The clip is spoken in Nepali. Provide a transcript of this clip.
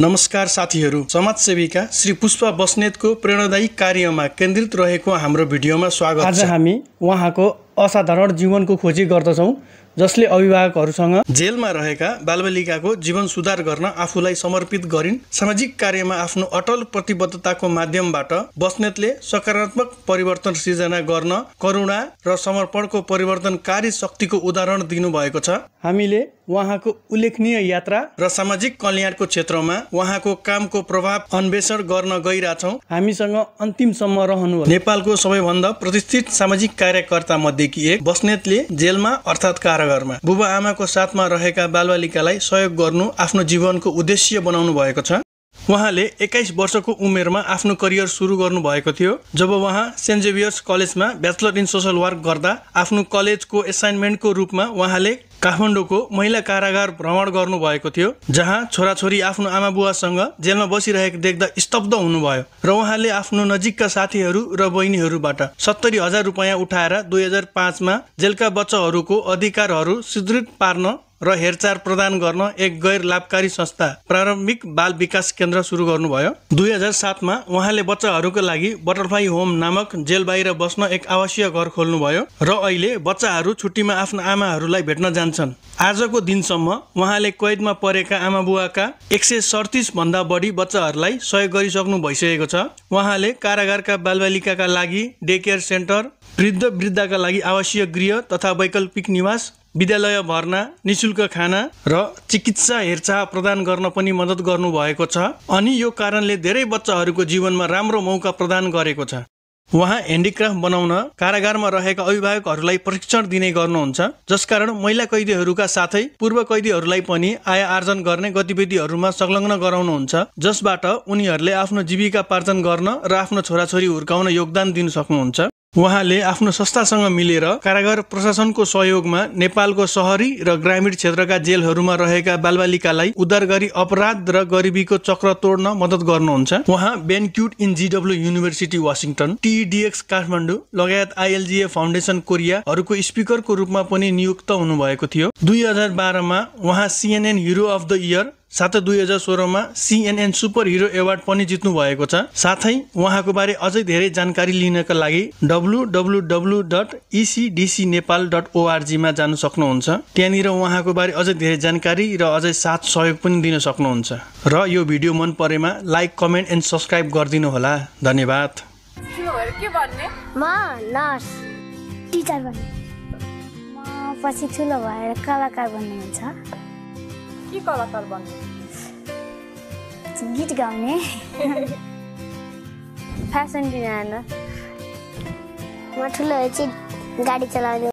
नमस्कार साथीहरू सेविका, श्री पुष्पा बस्नेतको प्रेरणादायी कार्यमा केन्द्रित रहेको हाम्रो भिडियोमा स्वागत आज हामी उहाँको असाधारण जीवनको खोजी गर्दछौँ जसले अभिभावकहरूसँग जेलमा रहेका बालबालिकाको जीवन सुधार गर्न आफूलाई समर्पित गरिन् सामाजिक कार्यमा आफ्नो अटल प्रतिबद्धताको माध्यमबाट बस्नेतले सकारात्मक परिवर्तन सिर्जना गर्न करुणा र समर्पणको परिवर्तनकारी शक्तिको उदाहरण दिनुभएको छ हामीले उहाँको उल्लेखनीय यात्रा र सामाजिक कल्याणको क्षेत्रमा उहाँको कामको प्रभाव अन्वेषण गर्न गइरहेछौँ हामीसँग अन्तिमसम्म रहनु नेपालको सबैभन्दा प्रतिष्ठित सामाजिक कार्यकर्ता मध्येकी एक बस्नेतले जेलमा अर्थात् घरमा बुबा आमाको साथमा रहेका बालबालिकालाई सहयोग गर्नु आफ्नो जीवनको उद्देश्य बनाउनु भएको छ उहाँले एक्काइस वर्षको उमेरमा आफ्नो करियर सुरु गर्नुभएको थियो जब उहाँ सेन्ट जेभियर्स कलेजमा ब्याचलर इन सोसल वर्क गर्दा आफ्नो कलेजको एसाइनमेन्टको रूपमा उहाँले काठमाडौँको महिला कारागार भ्रमण गर्नुभएको थियो जहाँ छोराछोरी आफ्नो आमा बुवासँग जेलमा बसिरहेको देख्दा स्तब्ध हुनुभयो र उहाँले आफ्नो नजिकका साथीहरू र बहिनीहरूबाट सत्तरी हजार रुपियाँ उठाएर दुई हजार पाँचमा जेलका बच्चाहरूको अधिकारहरू सुदृढ पार्न र हेरचाह प्रदान गर्न एक गैर लाभकारी संस्था प्रारम्भिक बाल विकास केन्द्र सुरु गर्नुभयो दुई हजार सातमा उहाँले बच्चाहरूको लागि बटरफ्लाई होम नामक जेल बाहिर बस्न एक आवासीय घर खोल्नुभयो र अहिले बच्चाहरू छुट्टीमा आफ्नो आमाहरूलाई भेट्न जान्छन् आजको दिनसम्म उहाँले कैदमा परेका आमा बुवाका एक सय सडतिस भन्दा बढी बच्चाहरूलाई सहयोग गरिसक्नु भइसकेको छ उहाँले कारागारका बालबालिकाका लागि डे केयर सेन्टर वृद्ध वृद्धका लागि आवासीय गृह तथा वैकल्पिक निवास विद्यालय भर्ना निशुल्क खाना र चिकित्सा हेरचाह प्रदान गर्न पनि मद्दत गर्नुभएको छ अनि यो कारणले धेरै बच्चाहरूको जीवनमा राम्रो मौका प्रदान गरेको छ उहाँ ह्यान्डिक्राफ्ट बनाउन कारागारमा रहेका अभिभावकहरूलाई प्रशिक्षण दिने गर्नुहुन्छ जसकारण महिला कैदीहरूका साथै पूर्व कैदीहरूलाई पनि आय आर्जन गर्ने गतिविधिहरूमा संलग्न गराउनुहुन्छ जसबाट उनीहरूले आफ्नो जीविकापार्जन गर्न र आफ्नो छोराछोरी हुर्काउन योगदान दिन सक्नुहुन्छ उहाँले आफ्नो संस्थासँग मिलेर कारागार प्रशासनको सहयोगमा नेपालको सहरी र ग्रामीण क्षेत्रका जेलहरूमा रहेका बालबालिकालाई उद्धार गरी अपराध र गरिबीको चक्र तोड्न मद्दत गर्नुहुन्छ उहाँ बेनक्युट in GW University Washington TEDx Kathmandu लगायत आइएलजिए फाउन्डेसन कोरियाहरूको स्पिकरको रूपमा पनि नियुक्त हुनुभएको थियो दुई हजार बाह्रमा उहाँ CNN hero of the year साथै दुई हजार सोह्रमा सिएनएन सुपर हिरो एवार्ड पनि जित्नु भएको छ साथै उहाँको बारे अझै धेरै जानकारी लिनका लागि W W W dot ECDC e Nepal dot ओआरजीमा जानु सक्नुहुन्छ त्यहाँनिर उहाँको बारे अझै धेरै जानकारी र अझै साथ सहयोग पनि दिन सक्नुहुन्छ र यो भिडियो मन परेमा लाइक कमेन्ट एन्ड सब्सक्राइब गरिदिनु होला धन्यवाद ठुलो भएर कलाकार बन्नुहुन्छ के कलाकार बन्ने गीत गाउने फेसन डिजाइनर म ठुलो गाडी चलाउने